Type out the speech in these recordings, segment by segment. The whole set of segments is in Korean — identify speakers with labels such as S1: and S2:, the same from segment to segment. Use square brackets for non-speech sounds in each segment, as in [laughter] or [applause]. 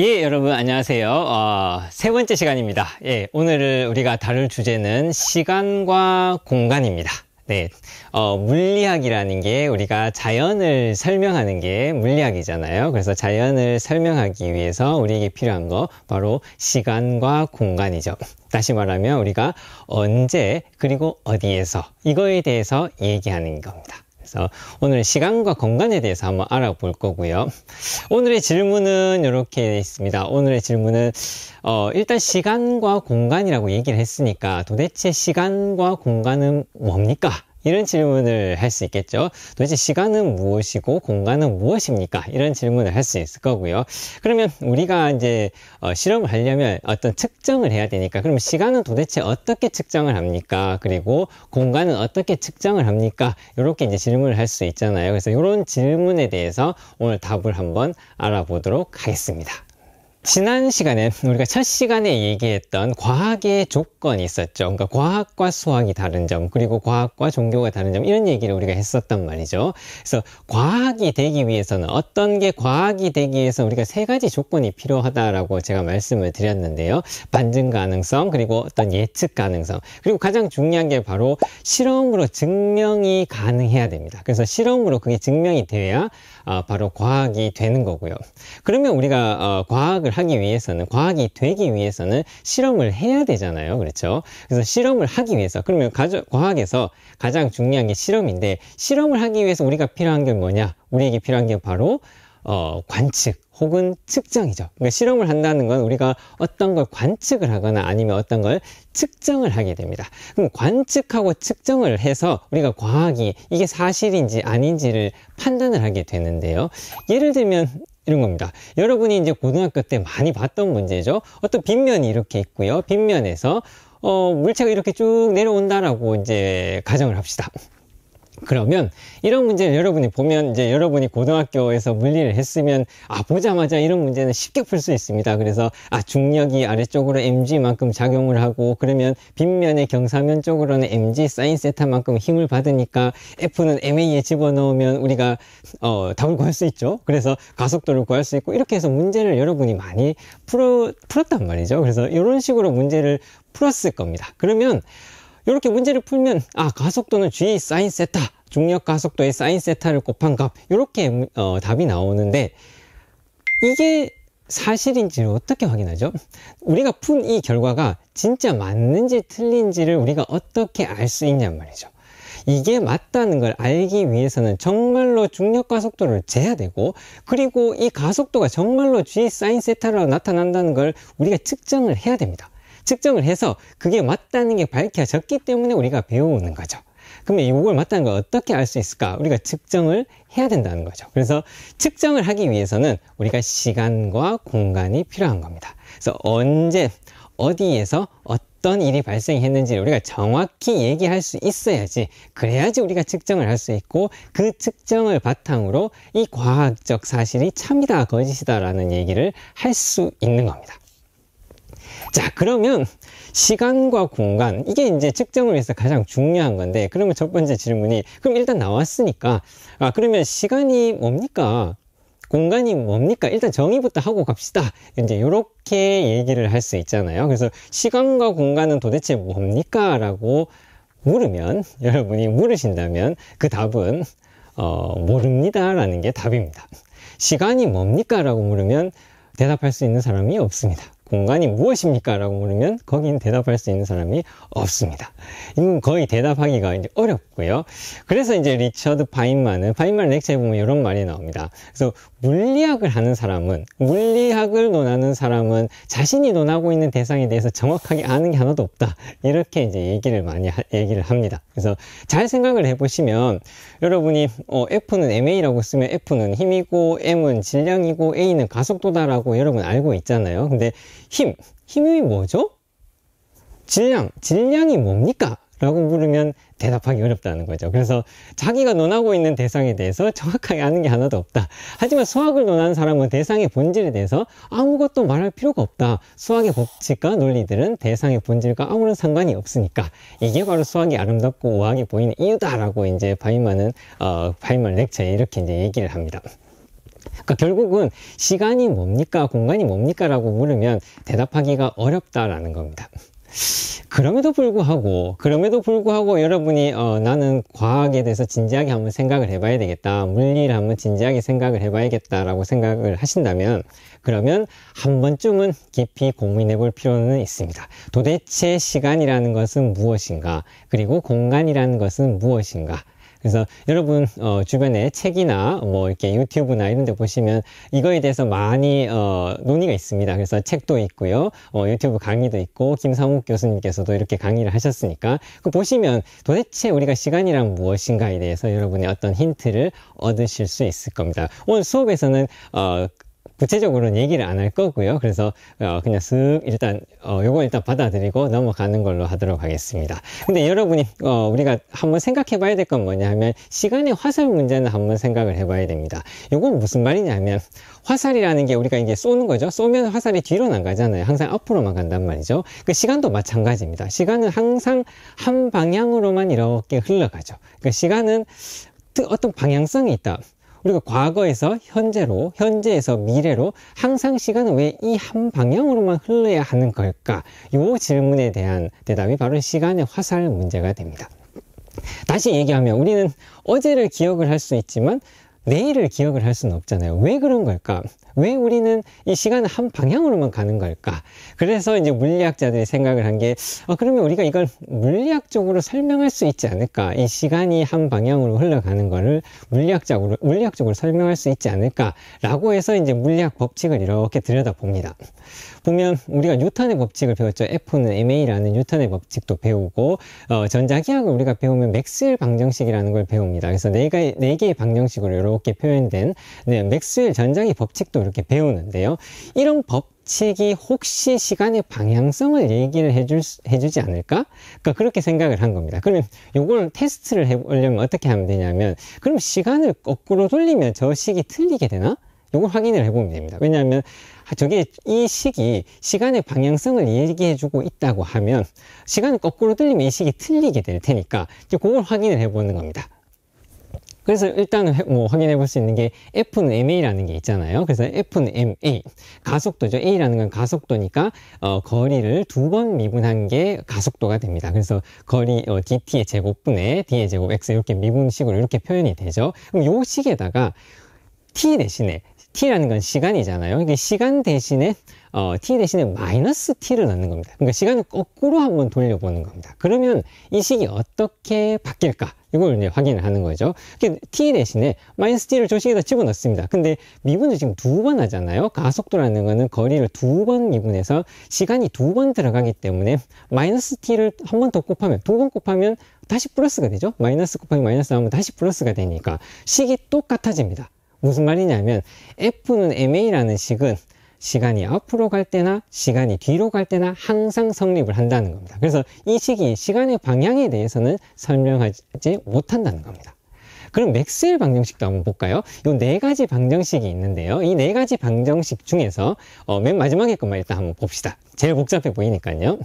S1: 예, 여러분 안녕하세요. 어, 세 번째 시간입니다. 예, 오늘 우리가 다룰 주제는 시간과 공간입니다. 네, 어, 물리학이라는 게 우리가 자연을 설명하는 게 물리학이잖아요. 그래서 자연을 설명하기 위해서 우리에게 필요한 거 바로 시간과 공간이죠. 다시 말하면 우리가 언제 그리고 어디에서 이거에 대해서 얘기하는 겁니다. 그래서 오늘은 시간과 공간에 대해서 한번 알아볼 거고요. 오늘의 질문은 이렇게 있습니다. 오늘의 질문은 어, 일단 시간과 공간이라고 얘기를 했으니까 도대체 시간과 공간은 뭡니까? 이런 질문을 할 수 있겠죠. 도대체 시간은 무엇이고 공간은 무엇입니까? 이런 질문을 할 수 있을 거고요. 그러면 우리가 이제 어, 실험을 하려면 어떤 측정을 해야 되니까 그럼 시간은 도대체 어떻게 측정을 합니까? 그리고 공간은 어떻게 측정을 합니까? 이렇게 이제 질문을 할 수 있잖아요. 그래서 이런 질문에 대해서 오늘 답을 한번 알아보도록 하겠습니다. 지난 시간에 우리가 첫 시간에 얘기했던 과학의 조건이 있었죠. 그러니까 과학과 수학이 다른 점, 그리고 과학과 종교가 다른 점 이런 얘기를 우리가 했었단 말이죠. 그래서 과학이 되기 위해서는 어떤 게 과학이 되기 위해서 우리가 세 가지 조건이 필요하다라고 제가 말씀을 드렸는데요. 반증 가능성, 그리고 어떤 예측 가능성, 그리고 가장 중요한 게 바로 실험으로 증명이 가능해야 됩니다. 그래서 실험으로 그게 증명이 돼야 아, 바로 과학이 되는 거고요. 그러면 우리가 어, 과학을 하기 위해서는 과학이 되기 위해서는 실험을 해야 되잖아요. 그렇죠? 그래서 실험을 하기 위해서 그러면 가저, 과학에서 가장 중요한 게 실험인데 실험을 하기 위해서 우리가 필요한 게 뭐냐? 우리에게 필요한 게 바로 어, 관측 혹은 측정이죠. 그러니까 실험을 한다는 건 우리가 어떤 걸 관측을 하거나 아니면 어떤 걸 측정을 하게 됩니다. 그럼 관측하고 측정을 해서 우리가 과학이 이게 사실인지 아닌지를 판단을 하게 되는데요. 예를 들면 이런 겁니다. 여러분이 이제 고등학교 때 많이 봤던 문제죠. 어떤 빗면이 이렇게 있고요. 빗면에서 어, 물체가 이렇게 쭉 내려온다라고 이제 가정을 합시다. 그러면 이런 문제를 여러분이 보면 이제 여러분이 고등학교에서 물리를 했으면 아 보자마자 이런 문제는 쉽게 풀 수 있습니다. 그래서 아 중력이 아래쪽으로 mg만큼 작용을 하고 그러면 빗면의 경사면 쪽으로는 mg 사인 세타만큼 힘을 받으니까 f는 ma에 집어넣으면 우리가 어 답을 구할 수 있죠. 그래서 가속도를 구할 수 있고 이렇게 해서 문제를 여러분이 많이 풀어 풀었단 말이죠. 그래서 이런 식으로 문제를 풀었을 겁니다. 그러면 이렇게 문제를 풀면 아 가속도는 g 사인 세타 중력 가속도의 사인 세타를 곱한 값 이렇게 어, 답이 나오는데 이게 사실인지를 어떻게 확인하죠? 우리가 푼 이 결과가 진짜 맞는지 틀린지를 우리가 어떻게 알 수 있냔 말이죠. 이게 맞다는 걸 알기 위해서는 정말로 중력 가속도를 재야 되고 그리고 이 가속도가 정말로 g 사인 세타로 나타난다는 걸 우리가 측정을 해야 됩니다. 측정을 해서 그게 맞다는 게 밝혀졌기 때문에 우리가 배우는 거죠. 그러면 이걸 맞다는 걸 어떻게 알 수 있을까? 우리가 측정을 해야 된다는 거죠. 그래서 측정을 하기 위해서는 우리가 시간과 공간이 필요한 겁니다. 그래서 언제, 어디에서 어떤 일이 발생했는지 우리가 정확히 얘기할 수 있어야지 그래야지 우리가 측정을 할 수 있고 그 측정을 바탕으로 이 과학적 사실이 참이다 거짓이다라는 얘기를 할 수 있는 겁니다. 자 그러면 시간과 공간 이게 이제 측정을 위해서 가장 중요한 건데 그러면 첫 번째 질문이 그럼 일단 나왔으니까 아 그러면 시간이 뭡니까 공간이 뭡니까? 일단 정의부터 하고 갑시다. 이제 이렇게 얘기를 할 수 있잖아요. 그래서 시간과 공간은 도대체 뭡니까? 라고 물으면, 여러분이 물으신다면 그 답은, 어, 모릅니다. 라는 게 답입니다. 시간이 뭡니까? 라고 물으면 대답할 수 있는 사람이 없습니다. 공간이 무엇입니까? 라고 물으면 거긴 대답할 수 있는 사람이 없습니다. 이건 거의 대답하기가 이제 어렵고요. 그래서 이제 리처드 파인만은 파인만 렉처에 보면 이런 말이 나옵니다. 그래서 물리학을 하는 사람은 물리학을 논하는 사람은 자신이 논하고 있는 대상에 대해서 정확하게 아는 게 하나도 없다. 이렇게 이제 얘기를 많이 하, 얘기를 합니다. 그래서 잘 생각을 해보시면 여러분이 어, F는 ma라고 쓰면 F는 힘이고 m은 질량이고 a는 가속도다라고 여러분 알고 있잖아요. 근데 힘. 힘이 뭐죠? 질량. 질량이 뭡니까? 라고 물으면 대답하기 어렵다는 거죠. 그래서 자기가 논하고 있는 대상에 대해서 정확하게 아는 게 하나도 없다. 하지만 수학을 논하는 사람은 대상의 본질에 대해서 아무것도 말할 필요가 없다. 수학의 법칙과 논리들은 대상의 본질과 아무런 상관이 없으니까 이게 바로 수학이 아름답고 우아하게 보이는 이유다라고 이제 바이만은 어, 바이만 렉처에 이렇게 이제 얘기를 합니다. 그러니까 결국은 시간이 뭡니까? 공간이 뭡니까? 라고 물으면 대답하기가 어렵다라는 겁니다. 그럼에도 불구하고 그럼에도 불구하고 여러분이 어, 나는 과학에 대해서 진지하게 한번 생각을 해봐야 되겠다 물리를 한번 진지하게 생각을 해봐야겠다라고 생각을 하신다면 그러면 한 번쯤은 깊이 고민해 볼 필요는 있습니다 도대체 시간이라는 것은 무엇인가 그리고 공간이라는 것은 무엇인가 그래서 여러분 어, 주변에 책이나 뭐 이렇게 유튜브나 이런 데 보시면 이거에 대해서 많이 어, 논의가 있습니다. 그래서 책도 있고요. 어, 유튜브 강의도 있고 김상욱 교수님께서도 이렇게 강의를 하셨으니까 그 보시면 도대체 우리가 시간이란 무엇인가에 대해서 여러분의 어떤 힌트를 얻으실 수 있을 겁니다. 오늘 수업에서는 어, 구체적으로는 얘기를 안 할 거고요. 그래서 어, 그냥 슥 일단 어, 요거 일단 받아들이고 넘어가는 걸로 하도록 하겠습니다. 근데 여러분이 어, 우리가 한번 생각해 봐야 될 건 뭐냐 하면 시간의 화살 문제는 한번 생각을 해 봐야 됩니다. 요건 무슨 말이냐면 화살이라는 게 우리가 이게 쏘는 거죠. 쏘면 화살이 뒤로 나 가잖아요. 항상 앞으로만 간단 말이죠. 그 시간도 마찬가지입니다. 시간은 항상 한 방향으로만 이렇게 흘러가죠. 그 시간은 어떤 방향성이 있다. 우리가 과거에서 현재로, 현재에서 미래로 항상 시간은 왜 이 한 방향으로만 흘러야 하는 걸까? 이 질문에 대한 대답이 바로 시간의 화살 문제가 됩니다. 다시 얘기하면 우리는 어제를 기억을 할 수 있지만 내일을 기억을 할 수는 없잖아요. 왜 그런 걸까? 왜 우리는 이 시간을 한 방향으로만 가는 걸까? 그래서 이제 물리학자들이 생각을 한 게, 아, 그러면 우리가 이걸 물리학적으로 설명할 수 있지 않을까? 이 시간이 한 방향으로 흘러가는 거를 물리학적으로, 물리학적으로 설명할 수 있지 않을까? 라고 해서 이제 물리학 법칙을 이렇게 들여다 봅니다. 보면 우리가 뉴턴의 법칙을 배웠죠. F는 MA라는 뉴턴의 법칙도 배우고, 어, 전자기학을 우리가 배우면 맥스웰 방정식이라는 걸 배웁니다. 그래서 네, 개, 네 개의 방정식으로 이렇게 표현된 네, 맥스웰 전자기 법칙도 이렇게 배우는데요. 이런 법칙이 혹시 시간의 방향성을 얘기를 해줄, 해주지 않을까? 그러니까 그렇게 생각을 한 겁니다. 그럼 이걸 테스트를 해보려면 어떻게 하면 되냐면 그럼 시간을 거꾸로 돌리면 저 식이 틀리게 되나? 이걸 확인을 해보면 됩니다. 왜냐하면 저게 이 식이 시간의 방향성을 얘기해주고 있다고 하면 시간을 거꾸로 돌리면이 식이 틀리게 될 테니까 이제 그걸 확인을 해보는 겁니다. 그래서 일단 뭐 확인해 볼 수 있는 게 F는 MA라는 게 있잖아요. 그래서 F는 MA. 가속도죠. A라는 건 가속도니까 어, 거리를 두 번 미분한 게 가속도가 됩니다. 그래서 거리 어, dt의 제곱분의 d의 제곱 x 이렇게 미분식으로 이렇게 표현이 되죠. 그럼 요 식에다가 t 대신에 t라는 건 시간이잖아요. 그러니까 시간 대신에 어, t 대신에 마이너스 t를 넣는 겁니다. 그러니까 시간을 거꾸로 한번 돌려보는 겁니다. 그러면 이 식이 어떻게 바뀔까? 이걸 이제 확인을 하는 거죠. 그러니까 t 대신에 마이너스 t를 조식에다 집어넣습니다. 근데 미분을 지금 두 번 하잖아요. 가속도라는 거는 거리를 두 번 미분해서 시간이 두 번 들어가기 때문에 마이너스 t를 한 번 더 곱하면 두 번 곱하면 다시 플러스가 되죠. 마이너스 곱하기 마이너스 하면 다시 플러스가 되니까 식이 똑같아집니다. 무슨 말이냐면 F는 MA라는 식은 시간이 앞으로 갈 때나 시간이 뒤로 갈 때나 항상 성립을 한다는 겁니다. 그래서 이 식이 시간의 방향에 대해서는 설명하지 못한다는 겁니다. 그럼 맥스웰 방정식도 한번 볼까요? 이 네 가지 방정식이 있는데요. 이 네 가지 방정식 중에서 어, 맨 마지막에 것만 일단 한번 봅시다. 제일 복잡해 보이니까요.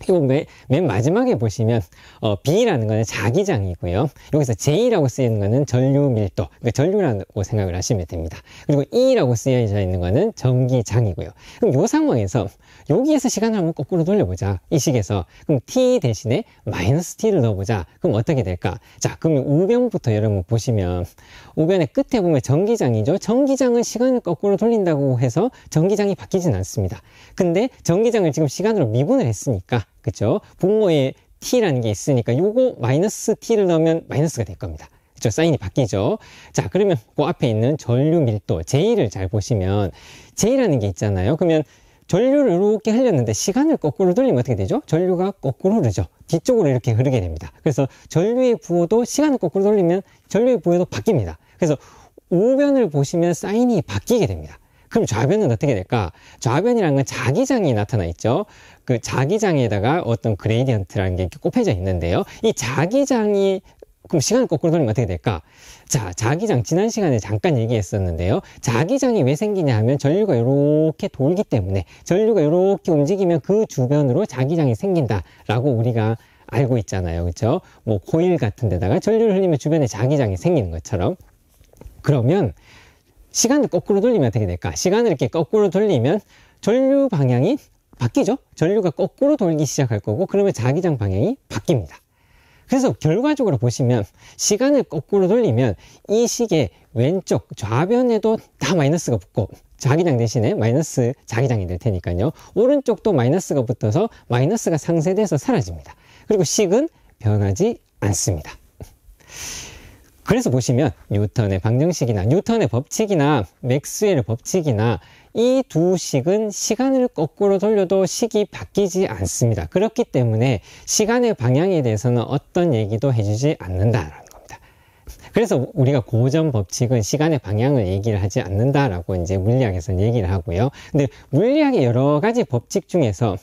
S1: 그리고 맨, 맨 마지막에 보시면 어, B라는 거는 자기장이고요. 여기서 J라고 쓰이는 거는 전류 밀도, 그러니까 전류라고 생각을 하시면 됩니다. 그리고 E라고 쓰여져 있는 거는 전기장이고요. 그럼 이 상황에서 여기에서 시간을 한번 거꾸로 돌려보자. 이 식에서 그럼 T 대신에 마이너스 T를 넣어보자. 그럼 어떻게 될까? 자, 그럼 우변부터 여러분 보시면 우변의 끝에 보면 전기장이죠. 전기장은 시간을 거꾸로 돌린다고 해서 전기장이 바뀌진 않습니다. 근데 전기장을 지금 시간으로 미분을 했으니까 있다. 그쵸? 분모에 t라는 게 있으니까 요거 마이너스 t를 넣으면 마이너스가 될 겁니다. 그쵸? 사인이 바뀌죠? 자, 그러면 그 앞에 있는 전류 밀도 J를 잘 보시면 J라는 게 있잖아요. 그러면 전류를 이렇게 흘렸는데 시간을 거꾸로 돌리면 어떻게 되죠? 전류가 거꾸로 흐르죠. 뒤쪽으로 이렇게 흐르게 됩니다. 그래서 전류의 부호도 시간을 거꾸로 돌리면 전류의 부호도 바뀝니다. 그래서 우변을 보시면 사인이 바뀌게 됩니다. 그럼 좌변은 어떻게 될까? 좌변이란 건 자기장이 나타나 있죠. 그 자기장에다가 어떤 그레이디언트라는 게 이렇게 꼽혀져 있는데요. 이 자기장이 그럼 시간을 거꾸로 돌리면 어떻게 될까? 자, 자기장 지난 시간에 잠깐 얘기했었는데요. 자기장이 왜 생기냐 하면 전류가 이렇게 돌기 때문에 전류가 이렇게 움직이면 그 주변으로 자기장이 생긴다라고 우리가 알고 있잖아요. 그렇죠? 뭐 코일 같은 데다가 전류를 흘리면 주변에 자기장이 생기는 것처럼 그러면 시간을 거꾸로 돌리면 어떻게 될까? 시간을 이렇게 거꾸로 돌리면 전류 방향이 바뀌죠? 전류가 거꾸로 돌기 시작할 거고 그러면 자기장 방향이 바뀝니다. 그래서 결과적으로 보시면 시간을 거꾸로 돌리면 이 시계 왼쪽 좌변에도 다 마이너스가 붙고 자기장 대신에 마이너스 자기장이 될 테니까요. 오른쪽도 마이너스가 붙어서 마이너스가 상쇄돼서 사라집니다. 그리고 식은 변하지 않습니다. 그래서 보시면 뉴턴의 방정식이나 뉴턴의 법칙이나 맥스웰의 법칙이나 이 두 식은 시간을 거꾸로 돌려도 식이 바뀌지 않습니다. 그렇기 때문에 시간의 방향에 대해서는 어떤 얘기도 해주지 않는다. 그래서 우리가 고전 법칙은 시간의 방향을 얘기를 하지 않는다라고 이제 물리학에서는 얘기를 하고요. 근데 물리학의 여러 가지 법칙 중에서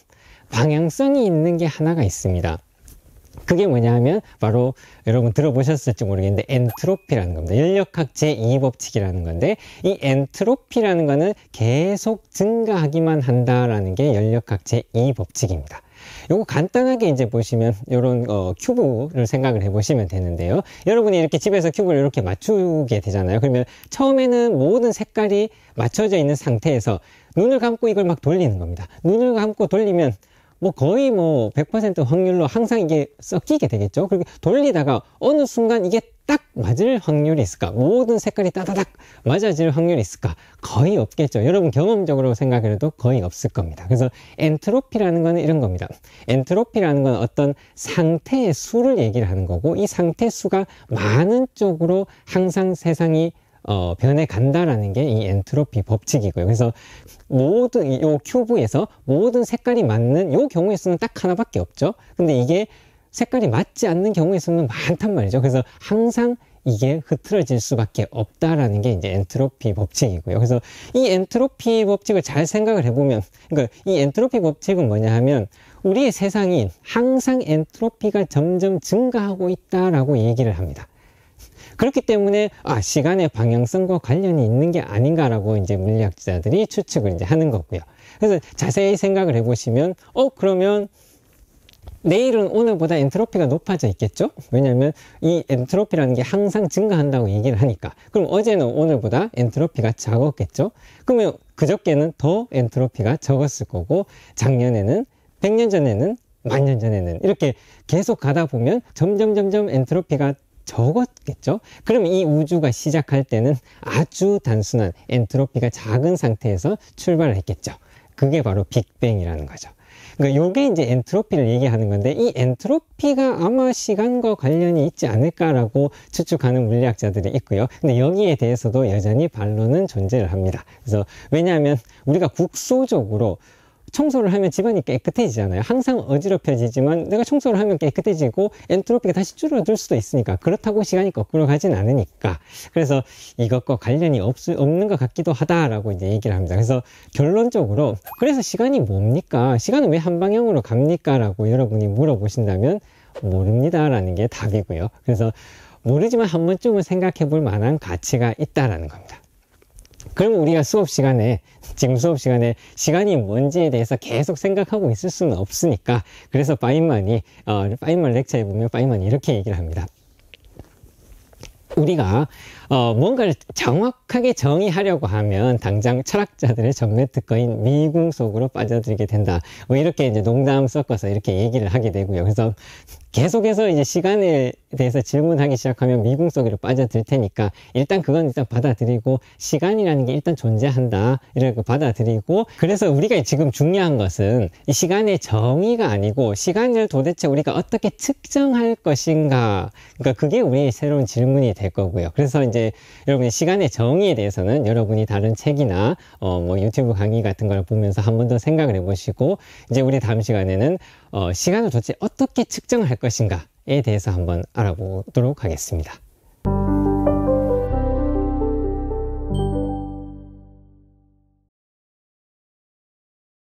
S1: 방향성이 있는 게 하나가 있습니다. 그게 뭐냐면 바로 여러분 들어보셨을지 모르겠는데 엔트로피라는 겁니다. 인력학 제2법칙이라는 건데 이 엔트로피라는 거는 계속 증가하기만 한다라는 게 연력학 제2법칙입니다. 요거 간단하게 이제 보시면 요런 어, 큐브를 생각을 해보시면 되는데요. 여러분이 이렇게 집에서 큐브를 이렇게 맞추게 되잖아요. 그러면 처음에는 모든 색깔이 맞춰져 있는 상태에서 눈을 감고 이걸 막 돌리는 겁니다. 눈을 감고 돌리면 뭐 거의 뭐 100% 확률로 항상 이게 섞이게 되겠죠. 그리고 돌리다가 어느 순간 이게 딱 맞을 확률이 있을까? 모든 색깔이 따다닥 맞아질 확률이 있을까? 거의 없겠죠. 여러분 경험적으로 생각해도 거의 없을 겁니다. 그래서 엔트로피라는 거는 이런 겁니다. 엔트로피라는 건 어떤 상태의 수를 얘기를 하는 거고 이 상태 수가 많은 쪽으로 항상 세상이 어, 변해간다라는 게 이 엔트로피 법칙이고요. 그래서 모든 이 큐브에서 모든 색깔이 맞는 요 경우의 수는 딱 하나밖에 없죠. 근데 이게 색깔이 맞지 않는 경우의 수는 많단 말이죠. 그래서 항상 이게 흐트러질 수밖에 없다라는 게 이제 엔트로피 법칙이고요. 그래서 이 엔트로피 법칙을 잘 생각을 해보면, 그러니까 이 엔트로피 법칙은 뭐냐 하면 우리의 세상이 항상 엔트로피가 점점 증가하고 있다라고 얘기를 합니다. 그렇기 때문에 아 시간의 방향성과 관련이 있는 게 아닌가라고 이제 물리학자들이 추측을 이제 하는 거고요. 그래서 자세히 생각을 해보시면 어 그러면 내일은 오늘보다 엔트로피가 높아져 있겠죠? 왜냐하면 이 엔트로피라는 게 항상 증가한다고 얘기를 하니까 그럼 어제는 오늘보다 엔트로피가 작았겠죠? 그러면 그저께는 더 엔트로피가 적었을 거고 작년에는 100년 전에는 만 년 전에는 이렇게 계속 가다 보면 점점 점점 엔트로피가 적었겠죠? 그럼 이 우주가 시작할 때는 아주 단순한 엔트로피가 작은 상태에서 출발을 했겠죠. 그게 바로 빅뱅이라는 거죠. 그러니까 요게 이제 엔트로피를 얘기하는 건데 이 엔트로피가 아마 시간과 관련이 있지 않을까라고 추측하는 물리학자들이 있고요. 근데 여기에 대해서도 여전히 반론은 존재를 합니다. 그래서 왜냐하면 우리가 국소적으로 청소를 하면 집안이 깨끗해지잖아요. 항상 어지럽혀지지만 내가 청소를 하면 깨끗해지고 엔트로피가 다시 줄어들 수도 있으니까 그렇다고 시간이 거꾸로 가진 않으니까 그래서 이것과 관련이 없, 없는 것 같기도 하다라고 이제 얘기를 합니다. 그래서 결론적으로 그래서 시간이 뭡니까? 시간은 왜 한 방향으로 갑니까? 라고 여러분이 물어보신다면 모릅니다라는 게 답이고요. 그래서 모르지만 한 번쯤은 생각해 볼 만한 가치가 있다라는 겁니다. 그러면 우리가 수업 시간에 [laughs] 지금 수업 시간에 시간이 뭔지에 대해서 계속 생각하고 있을 수는 없으니까 그래서 파인만이 어, 파인만 렉처에 보면 파인만이 이렇게 얘기를 합니다. 우리가 어, 뭔가를 정확하게 정의하려고 하면 당장 철학자들의 전매 특허인 미궁 속으로 빠져들게 된다. 뭐 이렇게 이제 농담 섞어서 이렇게 얘기를 하게 되고요. 그래서 계속해서 이제 시간에 대해서 질문하기 시작하면 미궁 속으로 빠져들 테니까 일단 그건 일단 받아들이고 시간이라는 게 일단 존재한다 이렇게 받아들이고 그래서 우리가 지금 중요한 것은 이 시간의 정의가 아니고 시간을 도대체 우리가 어떻게 측정할 것인가 그러니까 그게 우리의 새로운 질문이 될 거고요 그래서 이제 여러분이 시간의 정의에 대해서는 여러분이 다른 책이나 어뭐 유튜브 강의 같은 걸 보면서 한 번 더 생각을 해보시고 이제 우리 다음 시간에는 어, 시간을 도대체 어떻게 측정할 것인가에 대해서 한번 알아보도록 하겠습니다.